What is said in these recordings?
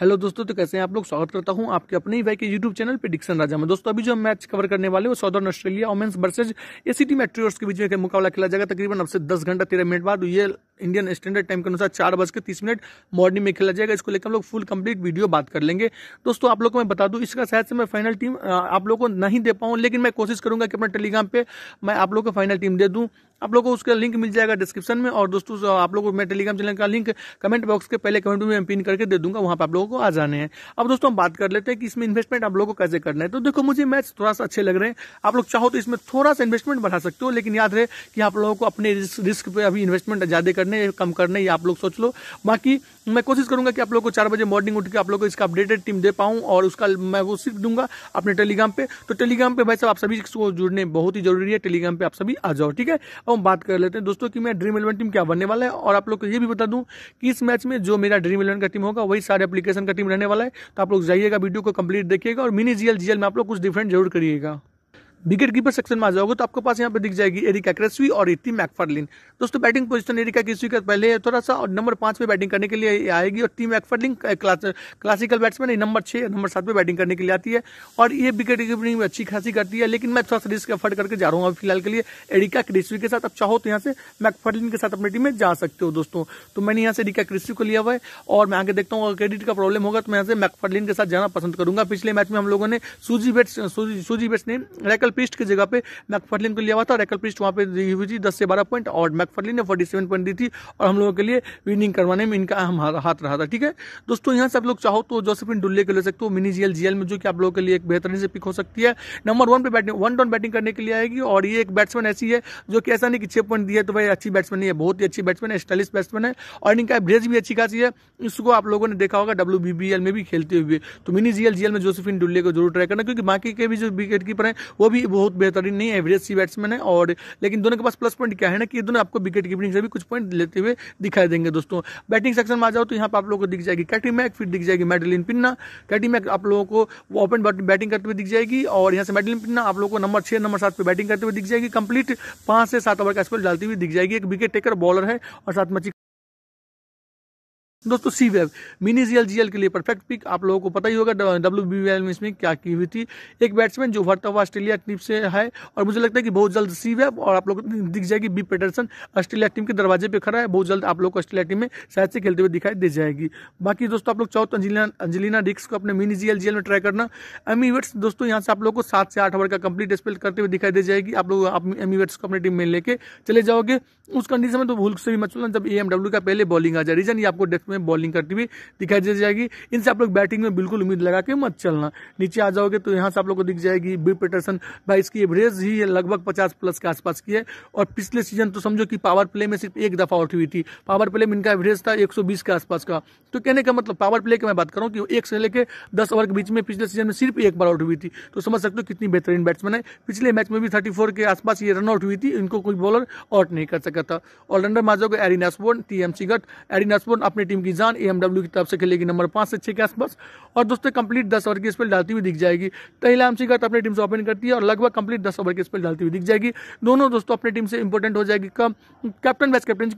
Hello दोस्तों तो कैसे हैं आप लोग स्वागत करता हूं आपके अपने ही भाई के यूट्यूब चैनल पे डिक्सन राजा में दोस्तों अभी जो हम मैच कवर करने वाले वो southern Australia women's versus ACT Meteors के बीच में मुकाबला खेला जाएगा तकरीबन अब से दस घंटा तेरह मिनट बाद ये इंडियन स्टैंडर्ड टाइम के अनुसार चार बज के तीस मिनट मॉर्निंग में खेला जाएगा इसको लेकर हम लोग फुल कंप्लीट वीडियो बात कर लेंगे दोस्तों आप लोग को मैं बता दूं इसका शायद से मैं फाइनल टीम आप लोगों को नहीं दे पाऊँ लेकिन मैं कोशिश करूंगा कि अपने टेलीग्राम पर मैं आप लोग को फाइनल टीम दे दूँ आप लोगों को उसका लिंक मिल जाएगा डिस्क्रिप्शन में और दोस्तों आप लोगों को मैं टेलीग्राम चैनल का लिंक कमेंट बॉक्स के पहले कमेंट में पिन करके दे दूंगा वहां पर आप लोगों को आ जाने हैं अब दोस्तों हम बात कर लेते हैं कि इसमें इन्वेस्टमेंट आप लोगों को कैसे करना है तो देखो मुझे मैच थोड़ा सा अच्छे लग रहे हैं आप लोग चाहो तो इसमें थोड़ा सा इन्वेस्टमेंट बढ़ा सकते हो लेकिन याद रहे कि आप लोगों को अपने रिस्क पे अभी इन्वेस्टमेंट ज्यादा करने कम करने आप लोग सोच लो बाकी मैं कोशिश करूंगा कि आप लोग को चार बजे मॉर्निंग उठ के आप लोग को इसका अपडेटेड टीम दे पाऊं और उसका मैं वो सीख दूंगा अपने टेलीग्राम पे तो टेलीग्राम पे भाई साहब आप सभी को जुड़ने बहुत ही जरूरी है टेलीग्राम पे आप सभी आ जाओ ठीक है अब हम बात कर लेते हैं दोस्तों कि मेरा ड्रीम इलेवन टीम क्या बनने वाला है और आप लोग को ये भी बता दूं कि इस मैच में जो मेरा ड्रीम इलेवन का टीम होगा वही सारे एप्लीकेशन का टीम रहने वाला है तो आप लोग जाइएगा वीडियो को कंप्लीट देखिएगा और मिनी जीएल जीएल में आप लोग कुछ डिफरेंट जरूर करिएगा विकेट कीपर सेक्शन में आ जाओगे तो आपके पास यहाँ पे दिख जाएगी एरिका क्रेसवी और इति e मैकफर्लिन दोस्तों बैटिंग पोजीशन एरिका क्रेसवी का पहले है थोड़ा सा और नंबर पांच पे बैटिंग करने के लिए आएगी और T McFarlane class, classical batsman number छह नंबर सात पे बैटिंग करने के लिए आती है और ये विकेट कीपरिंग में अच्छी खासी करती है लेकिन मैं थोड़ा सा रिस्क अफर्ड करके जा रहा हूँ फिलहाल के लिए एरिका क्रेसवी के साथ आप चाहो तो यहाँ से मैकफर्लिन के साथ अपनी टीम में जा सकते हो दोस्तों तो मैंने यहाँ से एरिका क्रेसवी को लिया हुआ है और मैं आगे देखता हूँ क्रेडिट का प्रॉब्लम होगा तो मैं यहाँ से मैकफर्लिन के साथ जाना पसंद करूंगा पिछले मैच में हम लोगों ने सूजी बेट्स सूजी बेट्स ने रैकल पीस्ट की जगह पे मैकफर्लिन को लिया हुआ था और वहाँ पे दी हुई थी दस से बारह पॉइंट और मैकफर्लिन ने फोर्टी सेवन पॉइंट दी थी और हम लोगों के लिए विनिंग करवाने में इनका अहम हाथ रहा था ठीक है दोस्तों यहाँ से आप लोग चाहो तो जोसेफिन डुल्ले को ले सकते हो मिनी जीएल जीएल में जो कि आप लोगों के लिए एक बेहतरीन से पिक हो सकती है नंबर वन पे बैटिंग वन डाउन बैटिंग करने के लिए आएगी और ये एक बैट्समैन ऐसी है जो कि ऐसा नहीं कि छह पॉइंट दिया तो भाई अच्छी बैट्समैन है बहुत ही अच्छी बैट्समैन है स्टाइलिश बैट्समैन है और इनका एवरेज भी अच्छी खासी है इसको आप लोगों ने देखा होगा डब्ल्यू में भी खेलते हुए तो मिनी जीएल जीएल में जोसेफिन डुल्ले को जरूर ट्राई करना क्योंकि बाकी के भी जो विकेट कीपर है वो भी बहुत बेहतरीन नहीं एवरेज सी बैट्समैन है और लेकिन दोनों के पास प्लस पॉइंट क्या है ना कि दोनों आपको विकेट कीपिंग से भी कुछ पॉइंट लेते हुए दिखाई देंगे दोस्तों बैटिंग सेक्शन में आ जाओ तो यहाँ पर आप लोगों को दिख जाएगी कैटी मैक फिर दिख जाएगी मेडलिन पिन्ना कैटी मैक आप लोगों को ओपन बैटिंग करते हुए दिख जाएगी और यहाँ से मेडलिन पिन्ना आप लोगों को नंबर छः नंबर सात पर बैटिंग करते हुए दिख जाएगी कंप्लीट पाँच से सात ओवर का स्पेल डालती हुई दिख जाएगी एक विकेट टेकर बॉलर है और साथ में दोस्तों C Webb mini GL GL के लिए परफेक्ट पिक आप लोगों को पता ही होगा डब्ल्यू बी एल में इसमें क्या की हुई थी एक बैट्समैन जो उभरता हुआ ऑस्ट्रेलिया टीम से है और मुझे लगता है कि बहुत जल्द सी वेब और आप लोग दिख जाएगी बी पेटरसन ऑस्ट्रेलिया टीम के दरवाजे पे खड़ा है बहुत जल्द आप लोग को ऑस्ट्रेलिया टीम में शायद से खेलते हुए दिखाई दे जाएगी बाकी दोस्तों आप लोग चाहो तो अंजलिना अंजलिना डिक्स को अपने मिनी जीएल जीएल में ट्राई करना एमीवेट्स दोस्तों यहाँ से आप लोग को सात से आठ ओवर का कंप्लीट स्पेल करते हुए दिखाई दे जाएगी आप लोग आप को अपनी टीम में लेके चले जाओगे उस कंडीशन में तो भूल से भी मचलना जब ए का पहले बॉलिंग आ जाए रीजन ये आपको में बॉलिंग करती हुई दिखाई दे जाएगी इनसे आप लोग बैटिंग में बिल्कुल उम्मीद लगा के मत चलना नीचे आ जाओगे तो यहाँ से आप लोग को दिख जाएगी बी पेटरसन भाई इसकी एवरेज ही लगभग पचास प्लस के आसपास की है और पिछले सीजन तो समझो कि पावर प्ले में सिर्फ एक दफा आउट हुई थी पावर प्ले में इनका एवरेज था एक के आसपास का तो कहने का मतलब पावर प्ले की मैं बात करूँ रहा कि एक से लेकर दस ओवर के बीच में पिछले सीजन में सिर्फ एक बार आउट हुई थी तो समझ सकते हो कितनी बेहतरीन बैट्समैन है पिछले मैच में भी थर्टी के आसपास ये रनआउट हुई थी इनको कोई बॉलर आउट नहीं कर सकता था ऑलराउंडर माजो को एरिनासबोर्न टीएमसी गट एरिनासबोर्न अपनी टीम टीम की जान एएमडब्ल्यू की तरफ से खेलेगी नंबर पांच से छह के आसपास और दोस्तों कंप्लीट दस ओवर की स्पेल डालती हुई दिख जाएगी तहिला तो का तो अपनी टीम से ओपन करती है और लगभग कंप्लीट दस ओवर की स्पेल डालती हुई दिख जाएगी दोनों दोस्तों अपनी टीम से इंपॉर्टेंट हो जाएगी कम कैप्टन वाइस कैप्टन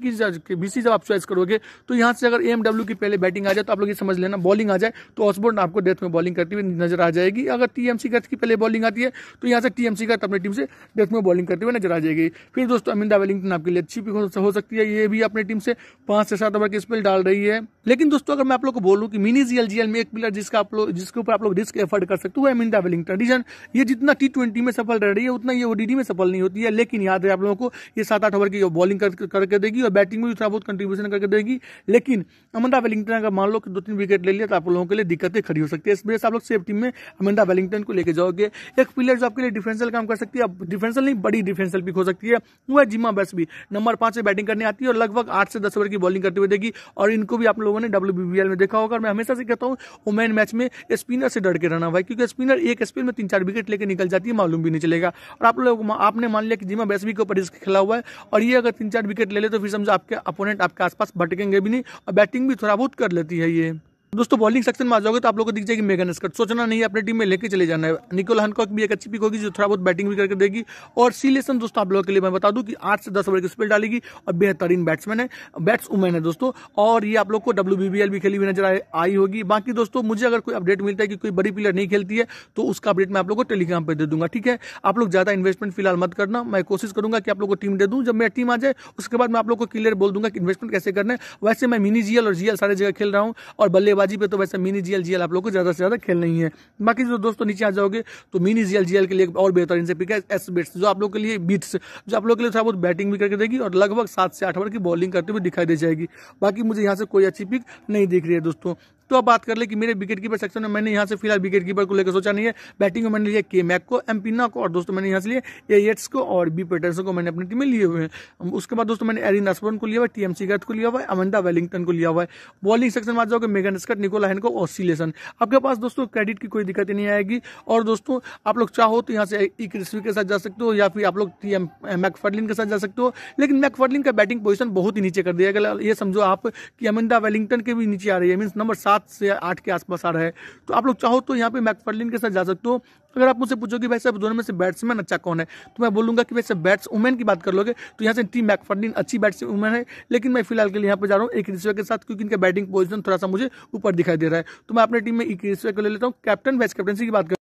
की बीसी जब आप चॉइस करोगे तो यहाँ से अगर एएमडब्ल्यू की पहले बैटिंग आ जाए तो आप लोग ये समझ लेना बॉलिंग आ जाए तो ऑसबोर्न आपको डेथ में बॉलिंग करती हुई नजर आ जाएगी अगर टीएमसी गर्थ की पहले बॉलिंग आती है तो यहाँ से टीएमसी गर्थ तो अपनी टीम से डेथ में बॉलिंग करते हुए नजर आ जाएगी फिर दोस्तों अमिंदा वेलिंगटन आपके लिए अच्छी हो सकती है ये भी अपनी टीम से पांच से सात ओवर की स्पेल डाल रही है है लेकिन दोस्तों अगर मैं आप लोग को बोलूँ कि मिनी जीएलजीएल में एक प्लेयर जिसका आप लोग जिसके ऊपर आप लोग रिस्क एफर्ड कर सकते हो मिंदा एमिंडा वेलिंगटन रीजन ये जितना टी ट्वेंटी में सफल रह रही है उतना ये ओडीडी में सफल नहीं होती है लेकिन याद है आप लोगों को ये सात आठ ओवर की बॉलिंग करके कर, कर देगी और बैटिंग में भी थोड़ा बहुत कंट्रीब्यूशन करके देगी लेकिन अमिंडा वेलिंगटन अगर मान लो कि दो तीन विकेट ले लिया तो आप लोगों के लिए दिक्कतें खड़ी हो सकती है इस वजह से आप लोग सेफ टीम में अमिंडा वेलिंगटन को लेकर जाओगे एक प्लेयर जो आपके लिए डिफेंसल काम कर सकती है डिफेंसल नहीं बड़ी डिफेंसल भी हो सकती है वह है जिमा भी नंबर पांच से बैटिंग करने आती है और लगभग आठ से दस ओवर की बॉलिंग करते हुए देगी और इनको भी आप लोगों ने डब्ल्यू में देखा होगा मैं हमेशा से कहता हूँ वुमेन मैच में स्पिनर से डर के रहना भाई क्योंकि स्पिनर एक स्पिन में तीन चार विकेट लेकर निकल जाती है मालूम भी नहीं चलेगा और आप लोग आपने मान लिया कि जिमा बैसवी के ऊपर रिस्क खेला हुआ है और ये अगर तीन चार विकेट ले ले तो फिर समझो आपके अपोनेंट आपके आसपास भटकेंगे भी नहीं और बैटिंग भी थोड़ा बहुत कर लेती है ये दोस्तों बॉलिंग सेक्शन में आ जाओगे तो आप लोग को दिख जाएगी मेगन स्कट सोचना नहीं है अपने टीम में लेके चले जाना है निकोल हनकॉक भी एक अच्छी पिक होगी जो थोड़ा बहुत बैटिंग भी करके देगी और सीलेसन दोस्तों आप लोगों के लिए मैं बता दूं कि आठ से दस ओवर की स्पीड डालेगी और बेहतरीन बैट्समैन है बैट्स बैट्सवुमैन है दोस्तों और ये आप लोग को डब्ल्यू भी खेली हुई नजर आई होगी बाकी दोस्तों मुझे अगर कोई अपडेट मिलता है कि कोई बड़ी प्लेयर नहीं खेलती है तो उसका अपडेट मैं आप लोग को टेलीग्राम पर दे दूंगा ठीक है आप लोग ज्यादा इन्वेस्टमेंट फिलहाल मत करना मैं कोशिश करूंगा कि आप लोग को टीम दे दूँ जब मेरी टीम आ जाए उसके बाद मैं आप लोग को क्लियर बोल दूंगा कि इन्वेस्टमेंट कैसे करना है वैसे मैं मिनी जीएल और जीएल सारे जगह खेल रहा हूँ और बल्ले बल्लेबाजी पे तो वैसे मिनी जीएल जीएल आप लोग को ज़्यादा से ज़्यादा खेल नहीं है बाकी जो दोस्तों नीचे आ जाओगे तो मिनी जीएल जीएल के लिए और बेहतर इनसे पिक है एस बेट्स जो आप लोग के लिए बीट्स जो आप लोग के लिए थोड़ा बहुत बैटिंग भी करके देगी और लगभग सात से आठ ओवर की बॉलिंग करते हुए दिखाई दे जाएगी बाकी मुझे यहाँ से कोई अच्छी पिक नहीं दिख रही है दोस्तों तो आप बात कर ले कि मेरे विकेट कीपर सेक्शन में मैंने यहाँ से फिलहाल विकेट कीपर को लेकर सोचा नहीं है बैटिंग में मैंने लिया के मैक को एम्पिना को और दोस्तों मैंने यहाँ से लिए ए को और बी पेटर्स को मैंने अपनी टीम में लिए हुए हैं उसके बाद दोस्तों मैंने एरिन अस्बर्न को लिया हुआ टीएमसी एम को लिया हुआ है अमंदा वेलिंगटन को लिया हुआ है बॉलिंग सेक्शन में आ जाओगे मेगन स्कट निकोला हैन को ऑसिलेशन आपके पास दोस्तों क्रेडिट की कोई दिक्कत नहीं आएगी और दोस्तों आप लोग चाहो तो यहाँ से ई e क्रिस्वी के साथ जा सकते हो या फिर आप लोग टी एम के साथ जा सकते हो लेकिन मैक फर्डलिन का बैटिंग पोजिशन बहुत ही नीचे कर दिया गया ये समझो आप कि अमिंदा वेलिंगटन के भी नीचे आ रही है मीन्स नंबर सात सात से आठ के आसपास आ रहा है तो आप लोग चाहो तो यहाँ पे मैकफर्लिन के साथ जा सकते हो अगर आप मुझसे पूछोगे भाई साहब दोनों में से बैट्समैन अच्छा कौन है तो मैं बोलूँगा कि वैसे बैट्स वुमेन की बात कर लोगे तो यहाँ से टीम मैकफर्लिन अच्छी बैट्स वुमेन है लेकिन मैं फिलहाल के लिए यहाँ पर जा रहा हूँ एक रिश्वे के साथ क्योंकि इनका बैटिंग पोजिशन थोड़ा सा मुझे ऊपर दिखाई दे रहा है तो मैं अपनी टीम में एक रिश्वे को ले लेता हूँ कैप्टन वाइस कैप्टनसी की बात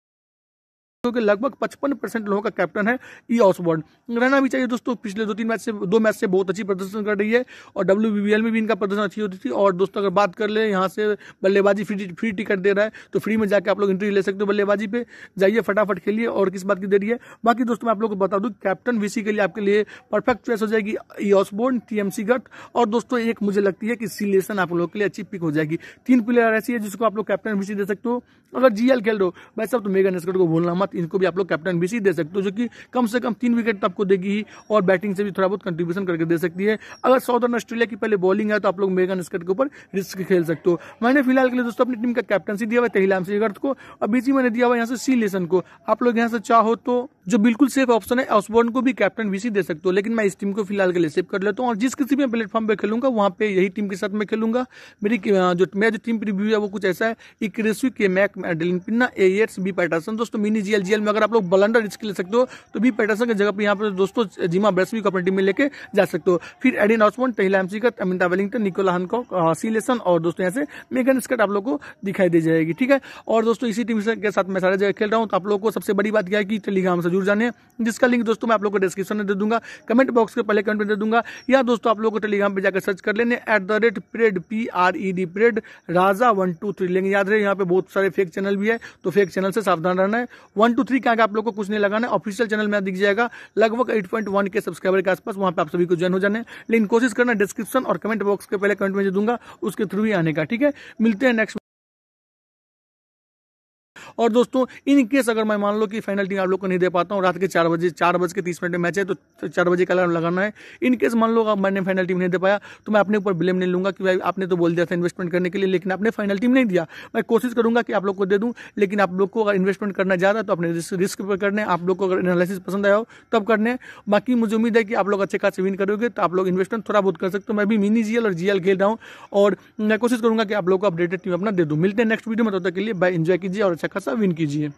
क्योंकि लगभग 55 परसेंट लोगों का कैप्टन है ई e. ऑसबॉर्न रहना भी चाहिए दोस्तों पिछले दो तीन मैच से दो मैच से बहुत अच्छी प्रदर्शन कर रही है और डब्ल्यू में भी इनका प्रदर्शन अच्छी होती थी और दोस्तों अगर बात कर ले यहाँ से बल्लेबाजी फ्री फ्री टिकट दे रहा है तो फ्री में जाकर आप लोग इंट्री ले सकते हो बल्लेबाजी पे जाइए फटाफट खेलिए और किस बात की दे रही है बाकी दोस्तों मैं आप लोग को बता दूँ कैप्टन वीसी के लिए आपके लिए परफेक्ट चॉइस हो जाएगी ई ऑसबोर्न टीएमसी गट और दोस्तों एक मुझे लगती है कि सिलेशन आप लोगों के लिए अच्छी पिक हो जाएगी तीन प्लेयर ऐसी है जिसको आप लोग कैप्टन वीसी दे सकते हो अगर जीएल खेल रहे हो वैसे आप तो मेगा नेस्कट को भूलना मत साथ इनको भी आप लोग कैप्टन बीसी दे सकते हो जो कि कम से कम तीन विकेट तो आपको देगी ही और बैटिंग से भी थोड़ा बहुत कंट्रीब्यूशन करके दे सकती है अगर साउदर्न ऑस्ट्रेलिया की पहले बॉलिंग है तो आप लोग मेगन स्कट के ऊपर रिस्क खेल सकते हो मैंने फिलहाल के लिए दोस्तों अपनी टीम का कैप्टनसी दिया हुआ तहिलाम सिगर्थ को और बीसी मैंने दिया हुआ यहाँ से सी लेसन को आप लोग यहाँ से चाहो तो जो बिल्कुल सेफ ऑप्शन है ऑसबोर्न को भी कैप्टन बीसी दे सकते हो लेकिन मैं इस टीम को फिलहाल के लिए सेव कर लेता हूँ और जिस किसी भी प्लेटफॉर्म पर खेलूंगा वहाँ पे यही टीम के साथ मैं खेलूंगा मेरी जो मेरा जो टीम प्रिव्यू है वो कुछ ऐसा है इक्रेसू के मैक डेलिन पिन्ना एयर्स बी पैटर्सन दोस्तों मिनी जी एल में अगर आप लोग बलंडर रिस्क ले सकते हो तो भी पैटर्सन की जगह पर यहाँ पर दोस्तों जिमा ब्रेसवी को अपनी टीम में लेके जा सकते हो फिर एडिन ऑसमन टेहला एमसीकत अमिता वेलिंगटन निकोला हनकॉक सीलेसन और दोस्तों यहाँ से मेगन स्कट आप लोग को दिखाई दे जाएगी ठीक है और दोस्तों इसी टीम के साथ मैं सारे जगह खेल रहा हूँ तो आप लोग को सबसे बड़ी बात क्या है कि टेलीग्राम से जुड़ जाने जिसका लिंक दोस्तों मैं आप लोग को डिस्क्रिप्शन में दे दूंगा कमेंट बॉक्स के पहले कमेंट में दे दूंगा या दोस्तों आप लोग को टेलीग्राम पर जाकर सर्च कर लेने at the rate pred P R E D pred Raja one two three लेंगे याद रहे यहाँ पे बहुत सारे फेक चैनल भी है तो फेक चैनल से सावधान रहना है वन वन टू थ्री के आगे आप लोग को कुछ नहीं लगाना है ऑफिशियल चैनल में दिख जाएगा लगभग एट पॉइंट वन के सब्सक्राइबर के आसपास वहां पे आप सभी को ज्वाइन हो जाने लेकिन कोशिश करना डिस्क्रिप्शन और कमेंट बॉक्स के पहले कमेंट में दूंगा उसके थ्रू ही आने का ठीक है मिलते हैं नेक्स्ट और दोस्तों इन केस अगर मैं मान लो कि फाइनल टीम आप लोग को नहीं दे पाता हूँ रात के चार बजे चार बज के तीस मिनट में मैच है तो चार बजे का अलार्म लगाना है इन केस मान लो मैंने फाइनल टीम नहीं दे पाया तो मैं अपने ऊपर ब्लेम नहीं लूंगा कि भाई आपने तो बोल दिया था इन्वेस्टमेंट करने के लिए लेकिन आपने फाइनल टीम नहीं दिया मैं कोशिश करूंगा कि आप लोग को दे दूँ लेकिन आप लोग को अगर इन्वेस्टमेंट करना ज़्यादा तो अपने रिस्क पर करने आप लोग को अगर एनालिसिस पसंद आया हो तब करने बाकी मुझे उम्मीद है कि आप लोग अच्छे खास विन करोगे तो आप लोग इन्वेस्टमेंट थोड़ा बहुत कर सकते हो मैं भी मिनी जीएल और जीएल खेल रहा हूँ और मैं कोशिश करूंगा कि आप लोग को अपडेटेड टीम अपना दे दूँ मिलते हैं नेक्स्ट वीडियो में तब तक के लिए बाय इन्जॉय कीजिए और अच्छा सा विन कीजिए